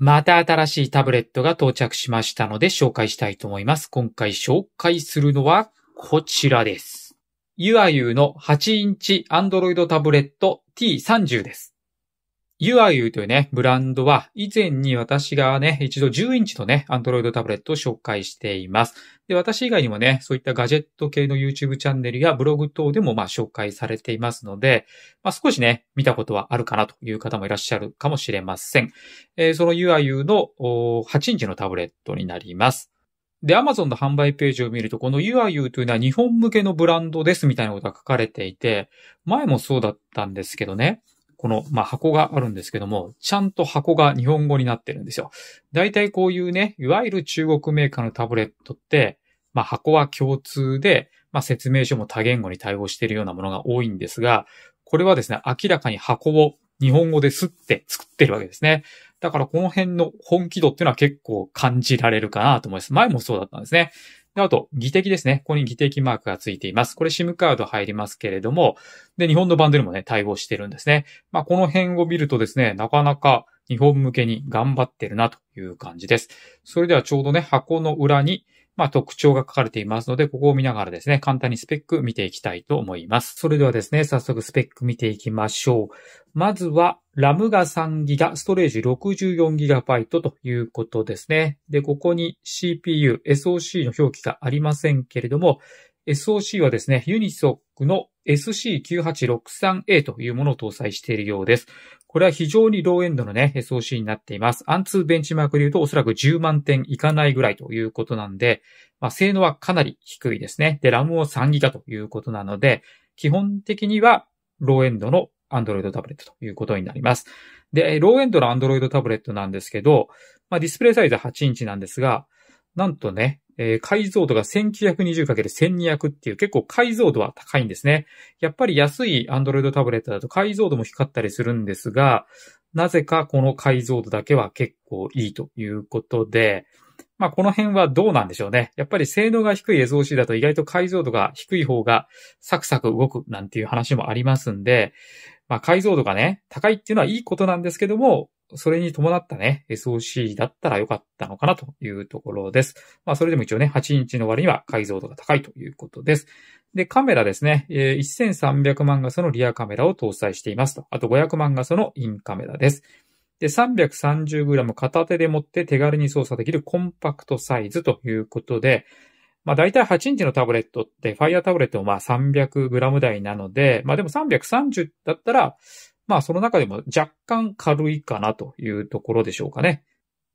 また新しいタブレットが到着しましたので紹介したいと思います。今回紹介するのはこちらです。UIU の8インチ Android タブレット T30 です。UIU というね、ブランドは以前に私がね、一度10インチのね、Android タブレットを紹介しています。で、私以外にもね、そういったガジェット系の YouTube チャンネルやブログ等でもまあ紹介されていますので、まあ少しね、見たことはあるかなという方もいらっしゃるかもしれません。えー、その UIU の8インチのタブレットになります。で、Amazon の販売ページを見ると、この UIU というのは日本向けのブランドですみたいなことが書かれていて、前もそうだったんですけどね。この、まあ、箱があるんですけども、ちゃんと箱が日本語になってるんですよ。大体こういうね、いわゆる中国メーカーのタブレットって、まあ、箱は共通で、まあ、説明書も多言語に対応しているようなものが多いんですが、これはですね、明らかに箱を日本語ですって作ってるわけですね。だからこの辺の本気度っていうのは結構感じられるかなと思います。前もそうだったんですね。あと、技的ですね。ここに技的マークがついています。これ SIM カード入りますけれども、で、日本のバンドにもね、対応してるんですね。まあ、この辺を見るとですね、なかなか日本向けに頑張ってるなという感じです。それではちょうどね、箱の裏に、まあ、特徴が書かれていますので、ここを見ながらですね、簡単にスペック見ていきたいと思います。それではですね、早速スペック見ていきましょう。まずは、ラムが 3GB、ストレージ 64GB ということですね。で、ここに CPU、SOC の表記がありませんけれども、SOC はですね、ユニソックの s c 9 8 6 3 a というものを搭載しているようです。これは非常にローエンドのね、SOC になっています。アンツーベンチマークで言うとおそらく10万点いかないぐらいということなんで、まあ、性能はかなり低いですね。で、ラムを3ギガということなので、基本的にはローエンドの Android タブレットということになります。で、ローエンドの Android タブレットなんですけど、まあ、ディスプレイサイズ8インチなんですが、なんとね、えー、解像度が 1920×1200 っていう結構解像度は高いんですね。やっぱり安い Android タブレットだと解像度も光ったりするんですが、なぜかこの解像度だけは結構いいということで、まあこの辺はどうなんでしょうね。やっぱり性能が低い SOC だと意外と解像度が低い方がサクサク動くなんていう話もありますんで、まあ解像度がね、高いっていうのはいいことなんですけども、それに伴ったね、SOC だったら良かったのかなというところです。まあ、それでも一応ね、8インチの割には解像度が高いということです。で、カメラですね、1300万画素のリアカメラを搭載していますと。あと500万画素のインカメラです。で、330g 片手で持って手軽に操作できるコンパクトサイズということで、まあ大体8インチのタブレットって、Fire タブレットもまあ 300g 台なので、まあでも330だったら、まあその中でも若干軽いかなというところでしょうかね。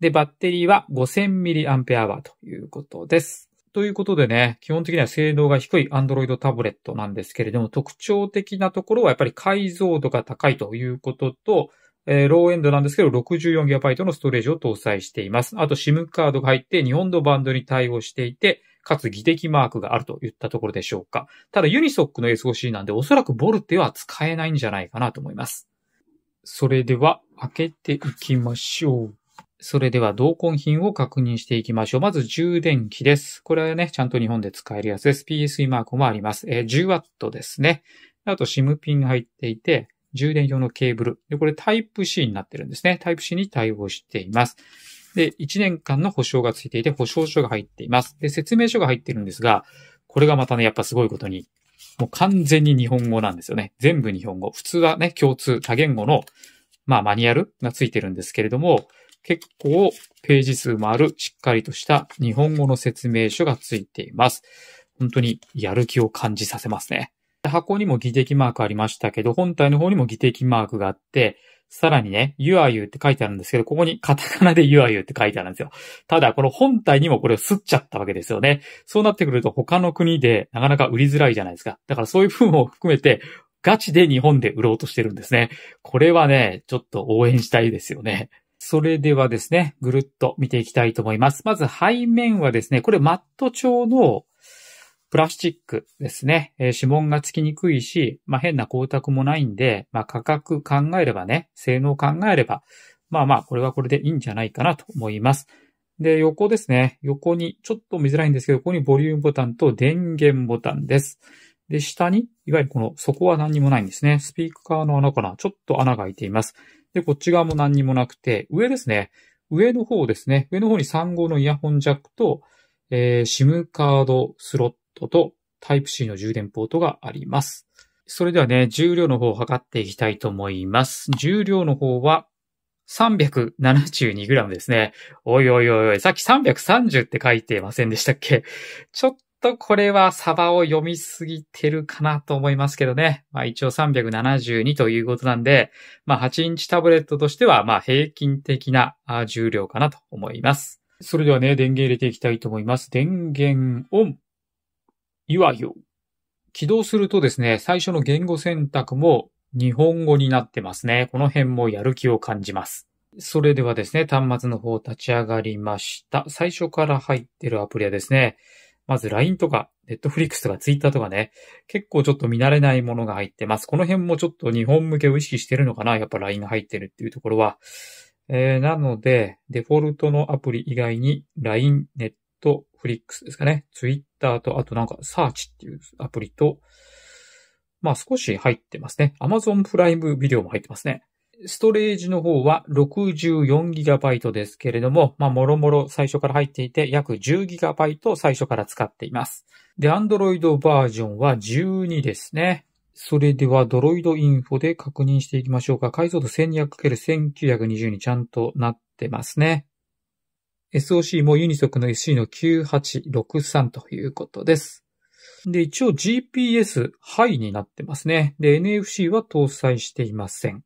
で、バッテリーは 5000mAh ということです。ということでね、基本的には性能が低い Android タブレットなんですけれども、特徴的なところはやっぱり解像度が高いということと、えー、ローエンドなんですけど、64GB のストレージを搭載しています。あと、SIM カードが入って、日本のバンドに対応していて、かつ技的マークがあるといったところでしょうか。ただユニソックの SOC なんでおそらくボルテは使えないんじゃないかなと思います。それでは開けていきましょう。それでは同梱品を確認していきましょう。まず充電器です。これはね、ちゃんと日本で使えるやつです。PSE マークもあります。えー、10W ですね。あと SIM ピンが入っていて、充電用のケーブル。で、これタイプ c になってるんですね。タイプ c に対応しています。で、1年間の保証がついていて、保証書が入っています。で、説明書が入ってるんですが、これがまたね、やっぱすごいことに、もう完全に日本語なんですよね。全部日本語。普通はね、共通、多言語の、まあ、マニュアルがついてるんですけれども、結構ページ数もある、しっかりとした日本語の説明書がついています。本当にやる気を感じさせますね。箱にも技的マークありましたけど、本体の方にも技的マークがあって、さらにね、ユアユって書いてあるんですけど、ここにカタカナでユアユって書いてあるんですよ。ただ、この本体にもこれを吸っちゃったわけですよね。そうなってくると他の国でなかなか売りづらいじゃないですか。だからそういう部分を含めて、ガチで日本で売ろうとしてるんですね。これはね、ちょっと応援したいですよね。それではですね、ぐるっと見ていきたいと思います。まず背面はですね、これマット調のプラスチックですね、えー、指紋がつきにくいし、まあ、変な光沢もないんで、まあ、価格考えればね、性能考えれば、まあまあ、これはこれでいいんじゃないかなと思います。で、横ですね。横に、ちょっと見づらいんですけど、ここにボリュームボタンと電源ボタンです。で、下に、いわゆるこの底は何にもないんですね。スピーカーの穴かなちょっと穴が開いています。で、こっち側も何にもなくて、上ですね。上の方ですね。上の方に3号のイヤホンジャックと、えー、SIM カードスロットと Type-C の充電ポートがあります。それではね、重量の方を測っていきたいと思います。重量の方は 372g ですね。おいおいおいおい、さっき330って書いてませんでしたっけちょっとこれはサバを読みすぎてるかなと思いますけどね。まあ一応372ということなんで、まあ8インチタブレットとしてはまあ平均的な重量かなと思います。それではね、電源入れていきたいと思います。電源オン。いわゆ。起動するとですね、最初の言語選択も日本語になってますね。この辺もやる気を感じます。それではですね、端末の方立ち上がりました。最初から入ってるアプリはですね、まず LINE とか、Netflix とか Twitter とかね、結構ちょっと見慣れないものが入ってます。この辺もちょっと日本向けを意識してるのかなやっぱ LINE が入ってるっていうところは。えー、なので、デフォルトのアプリ以外に LINE、とフリックスですかね。ツイッターと、あとなんかサーチっていうアプリと、まあ少し入ってますね。Amazon プライムビデオも入ってますね。ストレージの方は 64GB ですけれども、まあ、もろもろ最初から入っていて、約 10GB 最初から使っています。で、Android バージョンは12ですね。それでは、ドロイドインフォで確認していきましょうか。解像度 1200×1920 にちゃんとなってますね。SOC もユニソクの SC の9863ということです。で、一応 GPS ハイになってますね。で、NFC は搭載していません。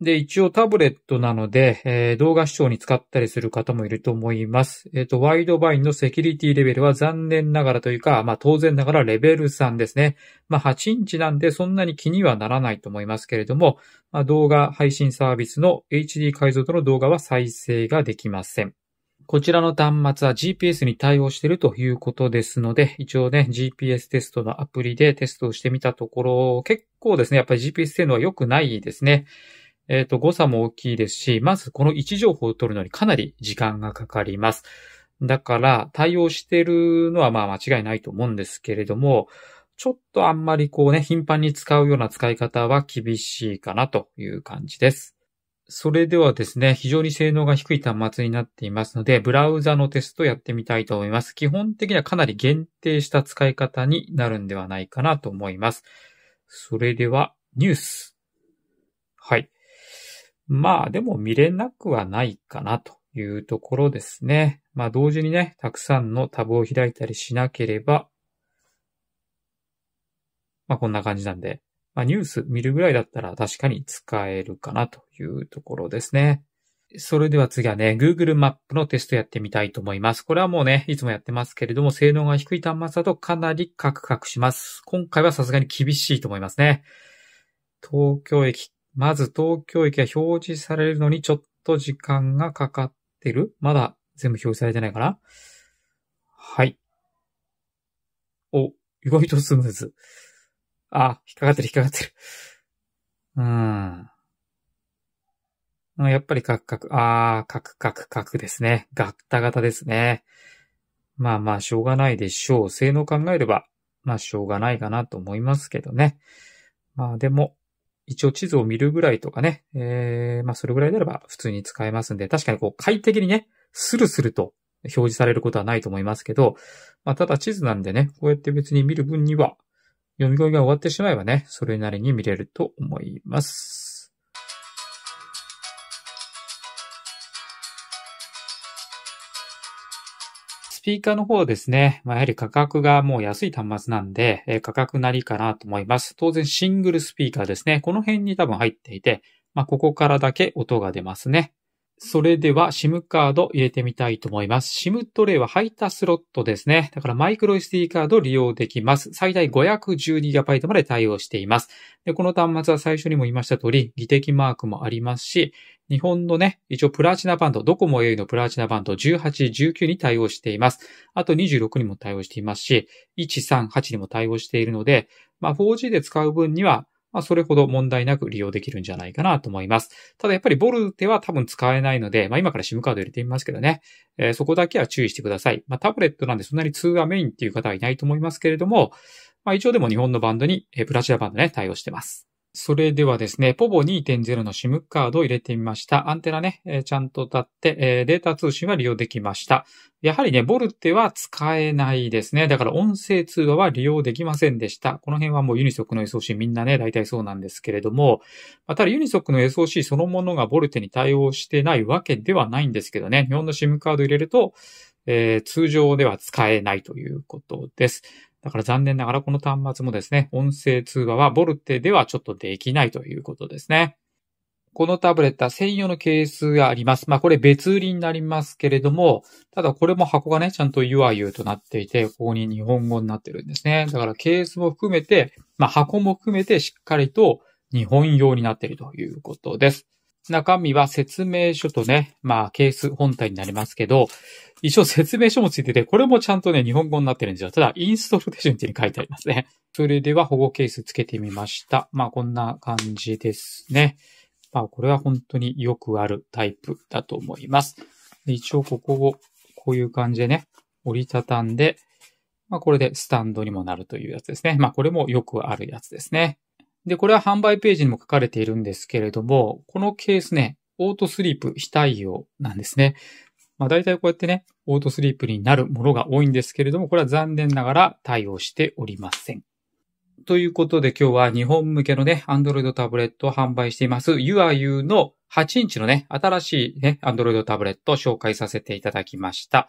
で、一応タブレットなので、えー、動画視聴に使ったりする方もいると思います。えっ、ー、と、ワイドバインのセキュリティレベルは残念ながらというか、まあ当然ながらレベル3ですね。まあ8インチなんでそんなに気にはならないと思いますけれども、まあ、動画配信サービスの HD 解像度の動画は再生ができません。こちらの端末は GPS に対応しているということですので、一応ね、GPS テストのアプリでテストをしてみたところ、結構ですね、やっぱり GPS 性能は良くないですね。えっ、ー、と、誤差も大きいですし、まずこの位置情報を取るのにかなり時間がかかります。だから、対応してるのはまあ間違いないと思うんですけれども、ちょっとあんまりこうね、頻繁に使うような使い方は厳しいかなという感じです。それではですね、非常に性能が低い端末になっていますので、ブラウザのテストやってみたいと思います。基本的にはかなり限定した使い方になるんではないかなと思います。それでは、ニュース。はい。まあ、でも見れなくはないかなというところですね。まあ、同時にね、たくさんのタブを開いたりしなければ、まあ、こんな感じなんで、まあ、ニュース見るぐらいだったら確かに使えるかなというところですね。それでは次はね、Google マップのテストやってみたいと思います。これはもうね、いつもやってますけれども、性能が低い端末だとかなりカクカクします。今回はさすがに厳しいと思いますね。東京駅、まず東京駅が表示されるのにちょっと時間がかかってるまだ全部表示されてないかなはい。お、意外とスムーズ。あ、引っかかってる、引っかかってる。うん。やっぱりカクカク、ああ、カクカクカクですね。ガッタガタですね。まあまあ、しょうがないでしょう。性能考えれば、まあ、しょうがないかなと思いますけどね。まあでも、一応地図を見るぐらいとかね、えー、まあそれぐらいであれば普通に使えますんで、確かにこう快適にね、スルスルと表示されることはないと思いますけど、まあただ地図なんでね、こうやって別に見る分には、読み込みが終わってしまえばね、それなりに見れると思います。スピーカーの方はですね、まあ、やはり価格がもう安い端末なんで、えー、価格なりかなと思います。当然シングルスピーカーですね。この辺に多分入っていて、まあ、ここからだけ音が出ますね。それでは SIM カード入れてみたいと思います。SIM トレイはイタスロットですね。だからマイクロ SD カードを利用できます。最大 512GB まで対応しています。で、この端末は最初にも言いました通り、技的マークもありますし、日本のね、一応プラチナバンド、ドコモ au のプラチナバンド18、19に対応しています。あと26にも対応していますし、138にも対応しているので、まあ 4G で使う分にはまあ、それほど問題なく利用できるんじゃないかなと思います。ただやっぱりボルテは多分使えないので、まあ、今から SIM カード入れてみますけどね、えー、そこだけは注意してください。まあ、タブレットなんでそんなに通話メインっていう方はいないと思いますけれども、まあ、一応でも日本のバンドに、えー、プラチナバンドね、対応してます。それではですね、ポボ2.0の SIM カードを入れてみました。アンテナね、えー、ちゃんと立って、えー、データ通信は利用できました。やはりね、ボルテは使えないですね。だから音声通話は利用できませんでした。この辺はもうユニソックの SOC みんなね、大体そうなんですけれども、まあ、ただユニソックの SOC そのものがボルテに対応してないわけではないんですけどね、日本の SIM カード入れると、えー、通常では使えないということです。だから残念ながらこの端末もですね、音声通話はボルテではちょっとできないということですね。このタブレットは専用のケースがあります。まあこれ別売りになりますけれども、ただこれも箱がね、ちゃんと UIU となっていて、ここに日本語になってるんですね。だからケースも含めて、まあ箱も含めてしっかりと日本用になっているということです。中身は説明書とね、まあケース本体になりますけど、一応説明書もついてて、これもちゃんとね、日本語になってるんですよ。ただ、インストール手順ってに書いてありますね。それでは保護ケースつけてみました。まあこんな感じですね。まあこれは本当によくあるタイプだと思います。で一応ここをこういう感じでね、折りたたんで、まあこれでスタンドにもなるというやつですね。まあこれもよくあるやつですね。で、これは販売ページにも書かれているんですけれども、このケースね、オートスリープ非対応なんですね。まあ大体こうやってね、オートスリープになるものが多いんですけれども、これは残念ながら対応しておりません。ということで今日は日本向けのね、Android タブレットを販売しています YouAU の8インチのね、新しいね、アンドロイドタブレットを紹介させていただきました。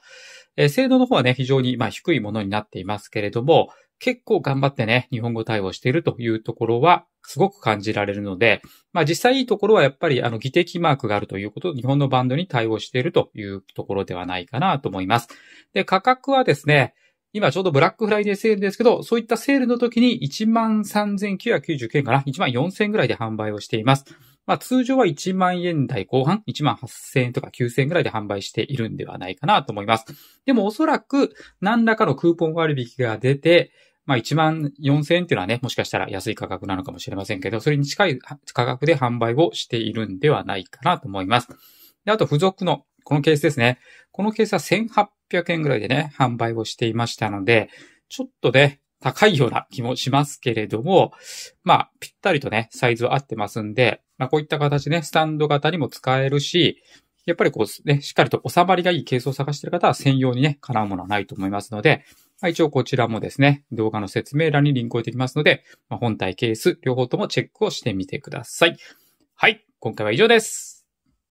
えー、精度の方はね、非常にまあ低いものになっていますけれども、結構頑張ってね、日本語対応しているというところはすごく感じられるので、まあ実際いいところはやっぱりあの技的マークがあるということで、日本のバンドに対応しているというところではないかなと思います。で、価格はですね、今ちょうどブラックフライデーセールですけど、そういったセールの時に13,999円かな、14,000円ぐらいで販売をしています。まあ通常は1万円台後半、1万8000円とか9000円ぐらいで販売しているんではないかなと思います。でもおそらく何らかのクーポン割引が出て、まあ1万4000円っていうのはね、もしかしたら安い価格なのかもしれませんけど、それに近い価格で販売をしているんではないかなと思います。で、あと付属の、このケースですね。このケースは1800円ぐらいでね、販売をしていましたので、ちょっとね、高いような気もしますけれども、まあ、ぴったりとね、サイズは合ってますんで、まあ、こういった形ね、スタンド型にも使えるし、やっぱりこうね、しっかりと収まりがいいケースを探している方は専用にね、叶うものはないと思いますので、まあ、一応こちらもですね、動画の説明欄にリンクを置いてきますので、まあ、本体ケース両方ともチェックをしてみてください。はい、今回は以上です。